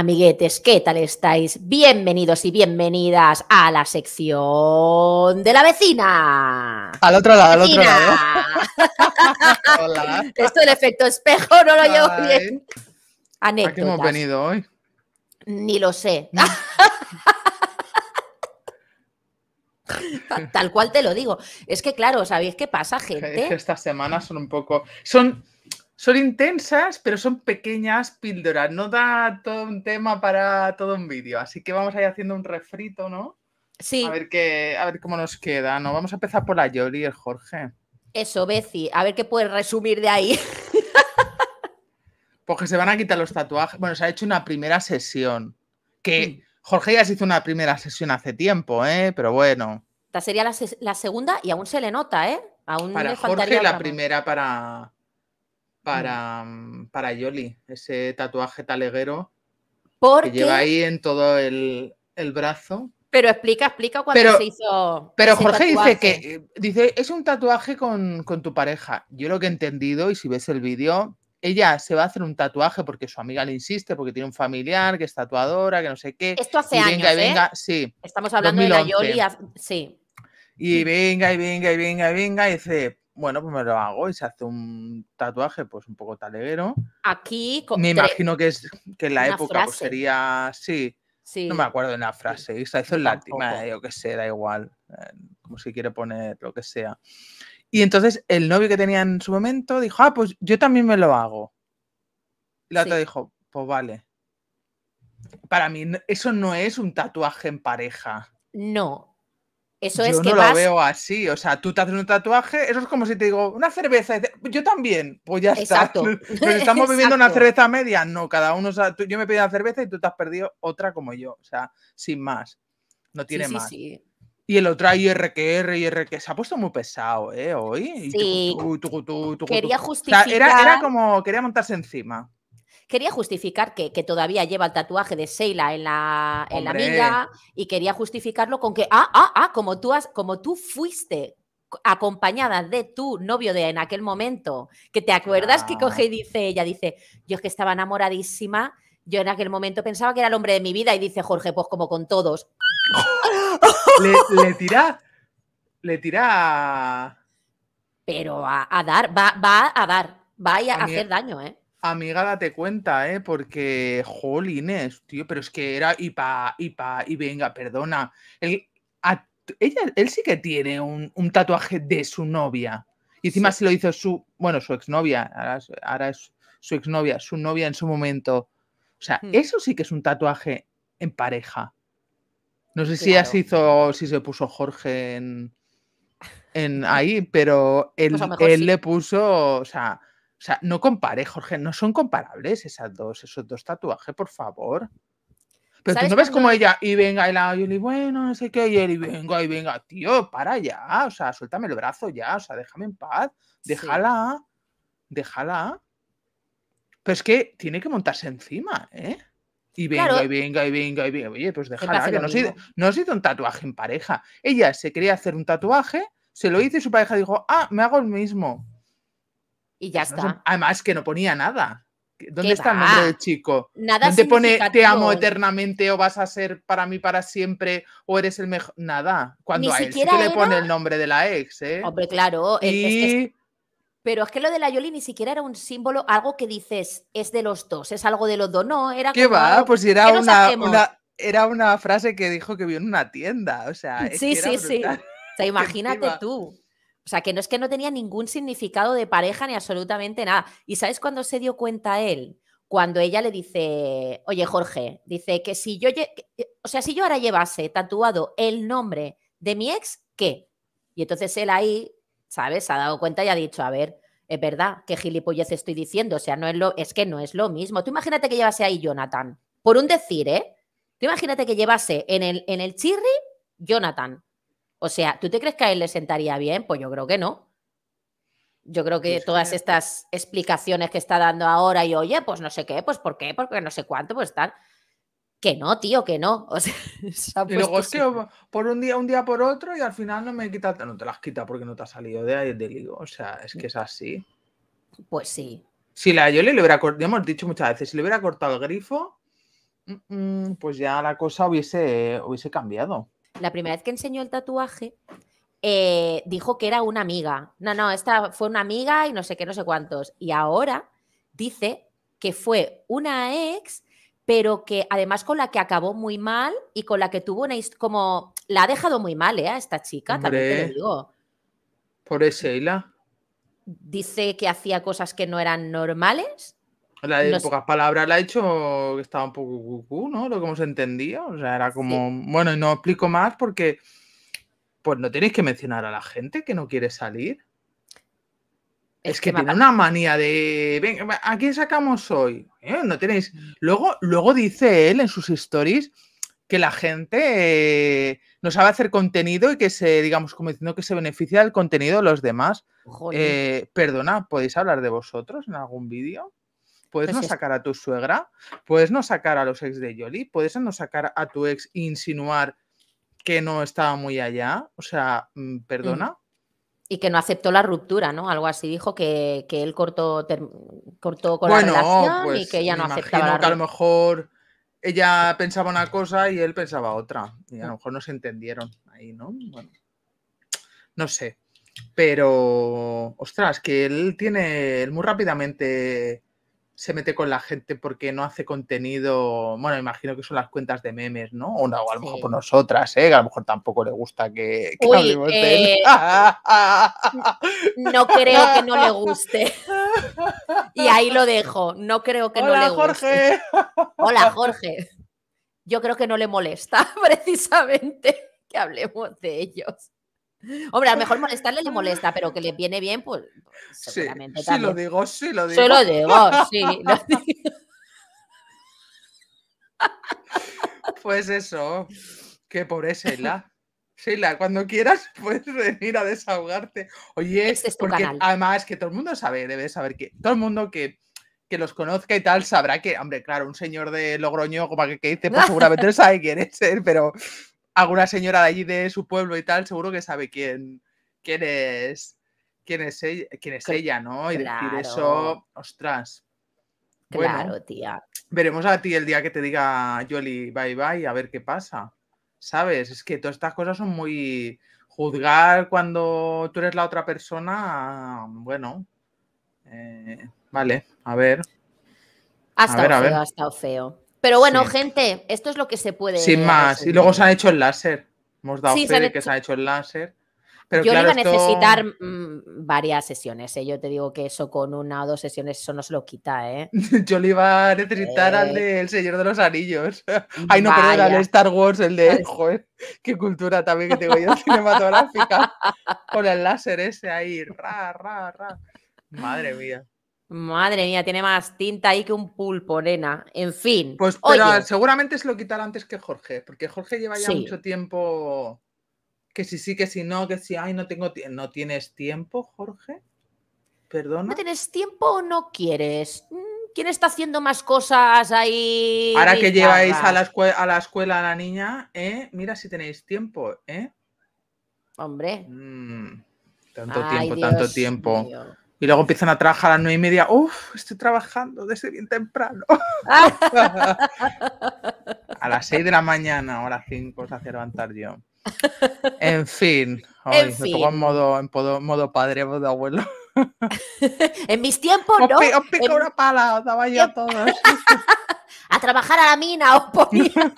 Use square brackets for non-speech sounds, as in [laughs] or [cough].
Amiguetes, ¿qué tal estáis? Bienvenidos y bienvenidas a la sección de la vecina. Al otro lado, al otro lado. [laughs] Hola. Esto del efecto espejo no lo llevo bien. Anécdotas. qué hemos venido hoy? Ni lo sé. [laughs] Tal cual te lo digo. Es que, claro, ¿sabéis qué pasa, gente? Es que estas semanas son un poco. Son son intensas, pero son pequeñas píldoras. No da todo un tema para todo un vídeo. Así que vamos a ir haciendo un refrito, ¿no? Sí. A ver, qué, a ver cómo nos queda, ¿no? Vamos a empezar por la Yoli y el Jorge. Eso, Beci. A ver qué puedes resumir de ahí. [laughs] Porque se van a quitar los tatuajes. Bueno, se ha hecho una primera sesión. Que mm. Jorge ya se hizo una primera sesión hace tiempo, ¿eh? Pero bueno. Esta sería la, segunda y aún se le nota, ¿eh? Aún para le Jorge la primera para para, mm, para Yoli, ese tatuaje taleguero que lleva ahí en todo el, brazo. Pero explica, explica cuándo se hizo. Pero Jorge dice que eh, dice, es un tatuaje con, tu pareja. Yo lo que he entendido, y si ves el vídeo, ella se va a hacer un tatuaje porque su amiga le insiste, porque tiene un familiar que es tatuadora, que no sé qué. Esto hace años. ¿eh? Venga, sí. Estamos hablando de la Yoli, sí. Y venga, y venga, y venga, y venga, y dice, bueno, pues me lo hago y se hace un tatuaje, pues un poco taleguero. Aquí, me imagino que es que en la época pues, sería, sí, no me acuerdo de la frase, se hizo en eh, yo que sé, da igual, eh, como si quiere poner lo que sea. Y entonces el novio que tenía en su momento dijo, ah, pues yo también me lo hago. Y la otra dijo, pues vale. Para mí eso no es un tatuaje en pareja. No, yo es que no lo veo así, o sea, tú te haces un tatuaje, eso es como si te digo, una cerveza, yo también, pues ya está. [laughs] Pero estamos viviendo una cerveza media, no, cada uno, yo me pedido una cerveza y tú te has perdido otra como yo, o sea, sin más, no tiene más. Y el otro IRQR, que se ha puesto muy pesado, Hoy. Sí. quería justificar. era como, quería montarse encima. Quería justificar que, todavía lleva el tatuaje de Seila en la, en y quería justificarlo con que, ah, ah, ah, como tú, has, como tú fuiste acompañada de tu novio de en aquel momento, que te acuerdas que coge y dice, ella dice, yo es que estaba enamoradísima, yo en aquel momento pensaba que era el hombre de mi vida y dice Jorge, pues como con todos. [laughs] le, tira, le tira... Pero a, dar, va, va a dar, va a, hacer daño, ¿eh? Amiga, date cuenta, ¿eh? Porque, jolines, tío, pero es que era y pa, y pa, y venga, perdona. Él, ella, él sí que tiene un, tatuaje de su novia. Y encima se lo hizo su, bueno, su exnovia, ahora, ahora es su exnovia, su novia en su momento. O sea, hmm. eso sí que es un tatuaje en pareja. No sé si ya se hizo, si se puso Jorge en, en [laughs] ahí, pero pues él, le puso, o sea, o sea, no compare, Jorge, no son comparables esas dos, esos dos tatuajes, por favor. Pero tú no ves como ella, y venga, y la y bueno, no sé qué, y y venga, y venga, tío, para ya, o sea, suéltame el brazo ya, o sea, déjame en paz, déjala, déjala. Pero es que tiene que montarse encima, ¿eh? Y venga, y venga, y venga, y venga, oye, pues déjala, que no se, no hizo un tatuaje en pareja. Ella se quería hacer un tatuaje, se lo hizo y su pareja dijo, ah, me hago el mismo. Y ya pues está. además que no ponía nada. ¿Dónde está el nombre del chico? Nada te pone te amo eternamente o vas a ser para mí para siempre o eres el mejor? Nada. Cuando Ni a él sí que le pone el nombre de la ex, ¿eh? Hombre, claro. E-, pero es que lo de la Yoli ni siquiera era un símbolo, algo que dices es de los dos, es algo de los dos. No, era. ¿Qué va? pues era una, era una frase que dijo que vio en una tienda. O sea, es sí, sí, sí. O sea, [laughs] imagínate tú. O sea, que no es que no tenía ningún significado de pareja ni absolutamente nada. ¿Y sabes cuándo se dio cuenta él? Cuando ella le dice, oye Jorge, dice que si yo, eh, o sea, si yo ahora llevase tatuado el nombre de mi ex, ¿qué? Y entonces él ahí, ¿sabes? Se ha dado cuenta y ha dicho, a ver, es verdad, qué gilipollez estoy diciendo, o sea, no es, lo, es que no es lo mismo. Tú imagínate que llevase ahí Jonathan, por un decir, ¿eh? Tú imagínate que llevase en el, en el chirri Jonathan, o sea, ¿tú te crees que a él le sentaría bien? Pues yo creo que no. Yo creo que todas estas explicaciones que está dando ahora y oye, pues no sé qué, pues por qué, porque no sé cuánto, pues tal. Que no, tío, que no. [laughs] O y luego es que por un día, un día por otro y al final no me quita, no te las quita porque no te ha salido de ahí digo, O sea, es que es así. Pues sí. Si la Yoli le hubiera cortado, hemos dicho muchas veces, si le hubiera cortado el grifo, mm, mm, pues ya la cosa hubiese, hubiese cambiado la primera vez que enseñó el tatuaje, eh, dijo que era una amiga. No, no, esta fue una amiga y no sé qué, no sé cuántos. Y ahora dice que fue una ex, pero que además con la que acabó muy mal y con la que tuvo una... como la ha dejado muy mal, ¿eh? A esta chica, también digo. Por ese, Hila. Dice que hacía cosas que no eran normales la de pocas palabras la ha hecho que estaba un poco ¿no? Lo que hemos entendido. O sea, era como, bueno, y no explico más porque, pues no tenéis que mencionar a la gente que no quiere salir. Es, que, tiene una manía de, venga, ¿a quién sacamos hoy? ¿Eh? No tenéis. Mm. Luego, luego dice él en sus stories que la gente eh, no sabe hacer contenido y que se, digamos, como diciendo que se beneficia del contenido de los demás. Eh, perdona, ¿podéis hablar de vosotros en algún vídeo? puedes pues no sacar a tu suegra, puedes no sacar a los ex de Yoli, puedes no sacar a tu ex e insinuar que no estaba muy allá, o sea, mm, mm. perdona. Y que no aceptó la ruptura, ¿no? Algo así dijo que, él cortó, con la relación y pues que ella no aceptaba. La que a lo mejor ella pensaba una cosa y él pensaba otra. Y a lo mm. mejor no se entendieron ahí, ¿no? Bueno, no sé. Pero, ostras, que él tiene, él muy rápidamente se mete con la gente porque no hace contenido. Bueno, imagino que son las cuentas de memes, ¿no? O, no, a lo mejor por nosotras, ¿eh? Que a lo mejor tampoco le gusta que, eh, no creo que no le guste. [laughs] y ahí lo dejo. No creo que no le guste. Hola, Jorge. Hola, [laughs] Jorge. Yo creo que no le molesta [laughs] precisamente que hablemos de ellos. Hombre, a lo mejor [laughs] molestarle le molesta, pero que le viene bien, pues, pues seguramente sí, también. Sí, lo digo, sí, lo digo. Sí, lo digo, sí. Lo digo. Pues eso, qué pobre Sheila. Sheila, cuando quieras [laughs] puedes venir a desahogarte. Oye, este es porque además que todo el mundo sabe, debe saber que todo el mundo que, que los conozca y tal sabrá que, hombre, claro, un señor de Logroño, como que, que dice, pues [laughs] seguramente no sabe quién es él, pero alguna señora de allí de su pueblo y tal, seguro que sabe quién, quién es. Quién es, ella, quién es ella, ¿no? Y decir eso, ostras. claro, tía. Veremos a ti el día que te diga Yoli bye bye, a ver qué pasa. ¿Sabes? Es que todas estas cosas son muy. Juzgar cuando tú eres la otra persona, bueno. Eh, vale, a ver. Hasta estado feo, hasta feo. Pero bueno, gente, esto es lo que se puede. Sin más. Y luego se ha hecho el láser. Hemos dado fe de que se ha hecho el láser. yo le iba a necesitar mm, varias sesiones. ¿eh? Yo te digo que eso con una o dos sesiones, eso no se lo quita. ¿eh? [laughs] yo le iba a necesitar al eh. del Señor de los Anillos. [laughs] Ay, no, el al Star Wars, el de. qué cultura también que tengo yo [laughs] cinematográfica. con el láser ese ahí. Ra, ra, ra. Madre mía. Madre mía, tiene más tinta ahí que un pulpo, nena. En fin. Pues seguramente es lo quitar antes que Jorge, porque Jorge lleva ya mucho tiempo que si sí, que si no, que si ay, no tengo tiempo. no tienes tiempo, Jorge. Perdona. ¿No tienes tiempo o no quieres? Mm, ¿Quién está haciendo más cosas ahí? Ahora que lleváis a la, escuela a la niña, ¿eh? Mira si tenéis tiempo, ¿eh? Hombre. Mm, tanto tiempo, tanto tiempo. Y luego empiezan a trabajar a las nueve y media. Uf, estoy trabajando desde bien temprano. [laughs] a las seis de la mañana, ahora cinco, se hace levantar yo. En fin, me en, fin. en modo, en modo, padre, modo abuelo. [laughs] en mis tiempos, ¿no? Os, pico una pala, os daba yo a todos. [laughs] a trabajar a la mina, os ponía.